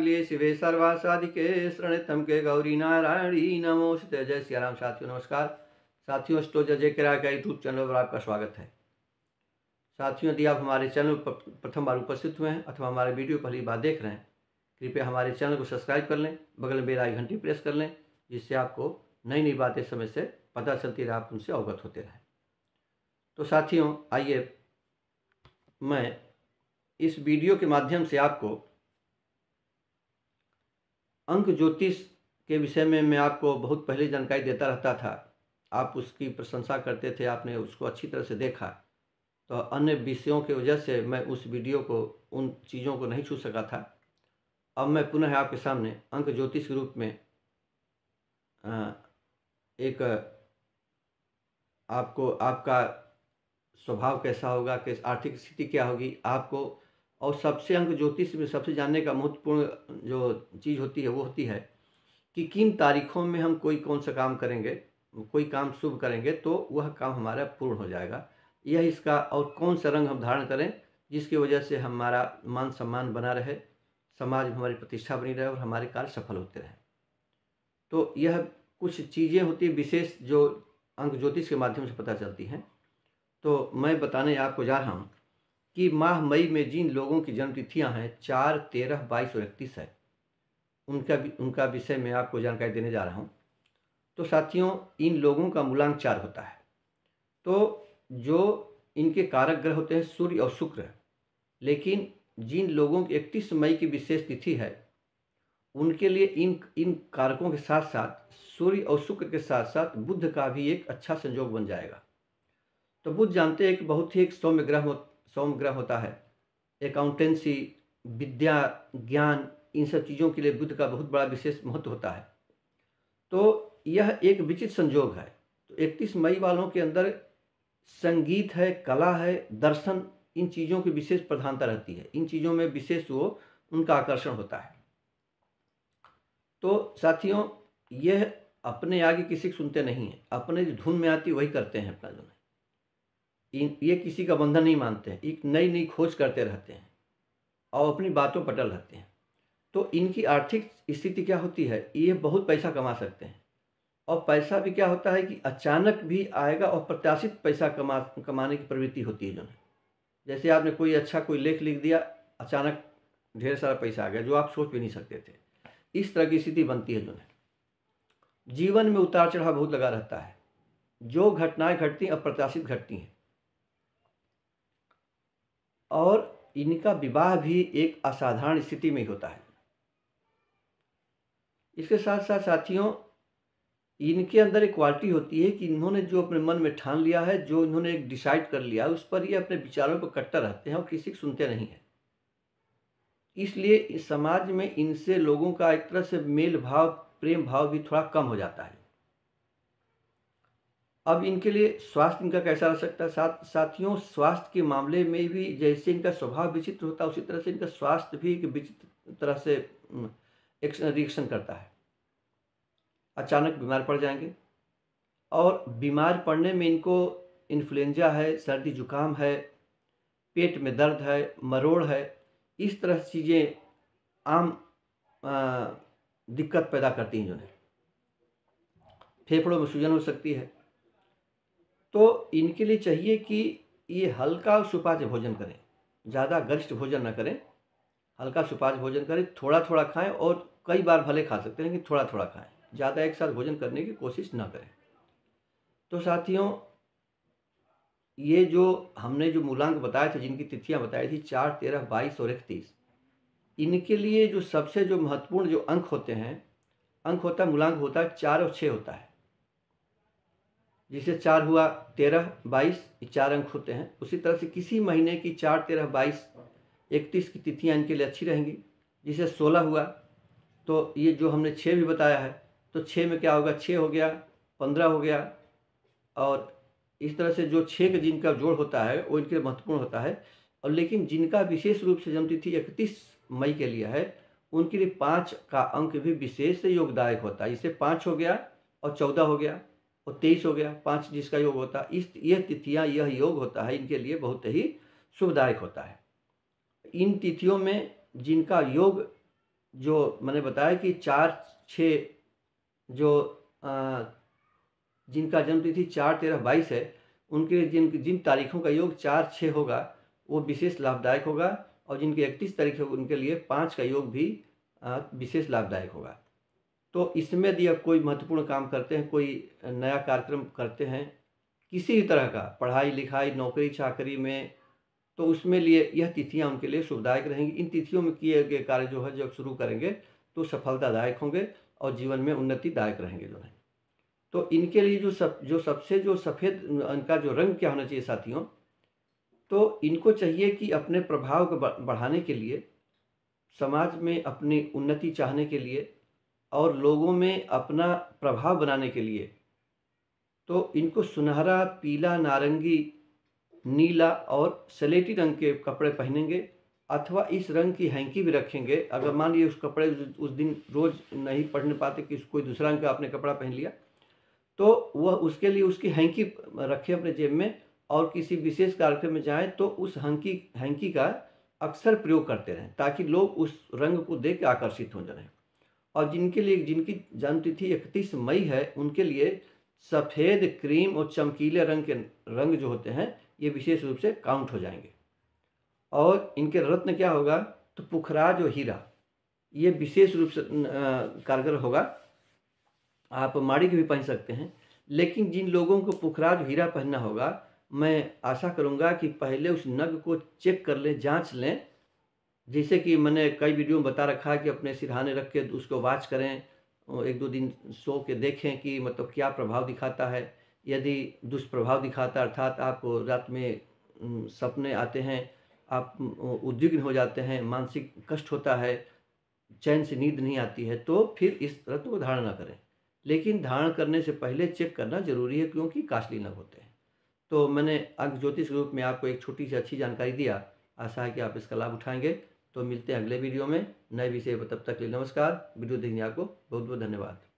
वाग्लेशिवे सर्वासाधिके शरणितम के गौरी नारायणी नमोस्ते जय श्री राम साथियों नमस्कार साथियों स्टो जय जय किरा का यूट्यूब चैनल पर आपका स्वागत है साथियों यदि आप हमारे चैनल पर प्रथम बार उपस्थित हुए हैं अथवा हमारे वीडियो पहली बार देख रहे हैं कृपया हमारे चैनल को सब्सक्राइब कर लें बगल में बेल आई घंटी प्रेस कर लें जिससे आपको नई नई बातें समय से पता चलती रहे आप उनसे अवगत होते रहें तो साथियों आइए मैं इस वीडियो के माध्यम से आपको अंक ज्योतिष के विषय में मैं आपको बहुत पहले जानकारी देता रहता था आप उसकी प्रशंसा करते थे आपने उसको अच्छी तरह से देखा तो अन्य विषयों की वजह से मैं उस वीडियो को उन चीज़ों को नहीं छू सका था अब मैं पुनः आपके सामने अंक ज्योतिष के रूप में एक आपको आपका स्वभाव कैसा होगा किस आर्थिक स्थिति क्या होगी आपको और सबसे अंक ज्योतिष में सबसे जानने का महत्वपूर्ण जो चीज़ होती है वो होती है कि किन तारीखों में हम कोई कौन सा काम करेंगे कोई काम शुभ करेंगे तो वह काम हमारा पूर्ण हो जाएगा यह इसका और कौन सा रंग हम धारण करें जिसकी वजह से हमारा मान सम्मान बना रहे समाज में हमारी प्रतिष्ठा बनी रहे और हमारे कार्य सफल होते रहें तो यह कुछ चीज़ें होती हैं विशेष जो अंक ज्योतिष के माध्यम से पता चलती हैं तो मैं बताने आपको जा रहा हूँ कि माह मई में जिन लोगों की जन्मतिथियां हैं चार तेरह बाईस और इकतीस है उनका भी उनका विषय में आपको जानकारी देने जा रहा हूँ तो साथियों इन लोगों का मूलांक चार होता है तो जो इनके कारक ग्रह होते हैं सूर्य और शुक्र लेकिन जिन लोगों की इकतीस मई की विशेष तिथि है उनके लिए इन इन कारकों के साथ साथ सूर्य और शुक्र के साथ साथ बुद्ध का भी एक अच्छा संयोग बन जाएगा तो बुद्ध जानते हैं कि बहुत ही एक सौम्य ग्रह ग्रह होता है अकाउंटेंसी विद्या ज्ञान इन सब चीज़ों के लिए बुद्ध का बहुत बड़ा विशेष महत्व होता है तो यह एक विचित्र संजोग है तो इकतीस मई वालों के अंदर संगीत है कला है दर्शन इन चीज़ों की विशेष प्रधानता रहती है इन चीज़ों में विशेष वो उनका आकर्षण होता है तो साथियों यह अपने आगे किसी को सुनते नहीं हैं अपने जो धुन में आती वही करते हैं अपना जो है इन ये किसी का बंधन नहीं मानते हैं एक नई नई खोज करते रहते हैं और अपनी बातों पर अटल रहते हैं तो इनकी आर्थिक स्थिति क्या होती है ये बहुत पैसा कमा सकते हैं और पैसा भी क्या होता है कि अचानक भी आएगा और प्रत्याशित पैसा कमा कमाने की प्रवृत्ति होती है जो जैसे आपने कोई अच्छा कोई लेख लिख दिया अचानक ढेर सारा पैसा आ गया जो आप सोच भी नहीं सकते थे इस तरह की स्थिति बनती है जो जीवन में उतार चढ़ाव बहुत लगा रहता है जो घटनाएं घटती हैं अप्रत्याशित घटती हैं और इनका विवाह भी एक असाधारण स्थिति में ही होता है इसके साथ साथ साथियों इनके अंदर एक क्वालिटी होती है कि इन्होंने जो अपने मन में ठान लिया है जो इन्होंने एक डिसाइड कर लिया है उस पर ये अपने विचारों पर कट्टर रहते हैं और किसी को सुनते नहीं हैं इसलिए इस समाज में इनसे लोगों का एक तरह से मेल भाव प्रेम भाव भी थोड़ा कम हो जाता है अब इनके लिए स्वास्थ्य इनका कैसा रह सकता है साथ साथियों स्वास्थ्य के मामले में भी जैसे इनका स्वभाव विचित्र होता है उसी तरह से इनका स्वास्थ्य भी एक विचित्र तरह से रिएक्शन करता है अचानक बीमार पड़ जाएंगे और बीमार पड़ने में इनको इन्फ्लुएंजा है सर्दी जुकाम है पेट में दर्द है मरोड़ है इस तरह चीज़ें आम आ, दिक्कत पैदा करती हैं जो है फेफड़ों में सूजन हो सकती है तो इनके लिए चाहिए कि ये हल्का और सुपाच्य भोजन करें ज़्यादा गरिष्ठ भोजन ना करें हल्का सुपाच भोजन करें थोड़ा थोड़ा खाएं और कई बार भले खा सकते हैं लेकिन थोड़ा थोड़ा खाएं ज़्यादा एक साथ भोजन करने की कोशिश ना करें तो साथियों ये जो हमने जो मूलांक बताए थे जिनकी तिथियां बताई थी चार तेरह बाईस और इकतीस इनके लिए जो सबसे जो महत्वपूर्ण जो अंक होते हैं अंक होता है मूलांक होता है चार और छः होता है जिसे चार हुआ तेरह बाईस ये चार अंक होते हैं उसी तरह से किसी महीने की चार तेरह बाईस इकतीस की तिथियाँ इनके लिए अच्छी रहेंगी जिसे सोलह हुआ तो ये जो हमने छः भी बताया है तो छः में क्या होगा छः हो गया पंद्रह हो गया और इस तरह से जो छः के जिनका जोड़ होता है वो इनके महत्वपूर्ण होता है और लेकिन जिनका विशेष रूप से जन्मतिथि इकतीस मई के लिए है उनके लिए पाँच का अंक भी विशेष योगदायक होता है इससे पाँच हो गया और चौदह हो गया और तेईस हो गया पाँच जिसका योग होता इस यह तिथियाँ यह योग होता है इनके लिए बहुत ही शुभदायक होता है इन तिथियों में जिनका योग जो मैंने बताया कि चार छ जो आ, जिनका जन्मतिथि चार तेरह बाईस है उनके जिन जिन तारीखों का योग चार छः होगा वो विशेष लाभदायक होगा और जिनके इकतीस तारीख है उनके लिए पाँच का योग भी विशेष लाभदायक होगा तो इसमें यदि कोई महत्वपूर्ण काम करते हैं कोई नया कार्यक्रम करते हैं किसी भी तरह का पढ़ाई लिखाई नौकरी चाकरी में तो उसमें लिए यह तिथियां उनके लिए शुभदायक रहेंगी इन तिथियों में किए गए कार्य जो है जब शुरू करेंगे तो सफलतादायक होंगे और जीवन में उन्नतिदायक रहेंगे जो है तो इनके लिए जो सब जो सबसे जो सफ़ेद इनका जो रंग क्या होना चाहिए साथियों तो इनको चाहिए कि अपने प्रभाव को बढ़ाने के लिए समाज में अपनी उन्नति चाहने के लिए और लोगों में अपना प्रभाव बनाने के लिए तो इनको सुनहरा पीला नारंगी नीला और सलेटी रंग के कपड़े पहनेंगे अथवा इस रंग की हैंकी भी रखेंगे अगर मान लीजिए उस कपड़े उस दिन रोज़ नहीं पहन पाते कि कोई दूसरा रंग का आपने कपड़ा पहन लिया तो वह उसके लिए उसकी हैंकी रखें अपने जेब में और किसी विशेष कार्यक्रम में जाएं तो उस हंकी हैंकी का अक्सर प्रयोग करते रहें ताकि लोग उस रंग को देख के आकर्षित हो जाएँ और जिनके लिए जिनकी जन्म तिथि इकतीस मई है उनके लिए सफ़ेद क्रीम और चमकीले रंग के रंग जो होते हैं ये विशेष रूप से काउंट हो जाएंगे और इनके रत्न क्या होगा तो पुखराज और हीरा ये विशेष रूप से कारगर होगा आप माड़ी के भी पहन सकते हैं लेकिन जिन लोगों को पुखराज हीरा पहनना होगा मैं आशा करूंगा कि पहले उस नग को चेक कर लें जांच लें जैसे कि मैंने कई वीडियो में बता रखा है कि अपने सिरहाने रख के उसको वाच करें और एक दो दिन सो के देखें कि मतलब क्या प्रभाव दिखाता है यदि दुष्प्रभाव दिखाता अर्थात आपको रात में सपने आते हैं आप उद्विग्न हो जाते हैं मानसिक कष्ट होता है चैन से नींद नहीं आती है तो फिर इस रत्न को धारण ना करें लेकिन धारण करने से पहले चेक करना जरूरी है क्योंकि कास्टली न होते हैं तो मैंने आज ज्योतिष रूप में आपको एक छोटी सी अच्छी जानकारी दिया आशा है कि आप इसका लाभ उठाएंगे तो मिलते हैं अगले वीडियो में नए विषय पर तब तक के लिए नमस्कार वीडियो देखने आपको बहुत बहुत धन्यवाद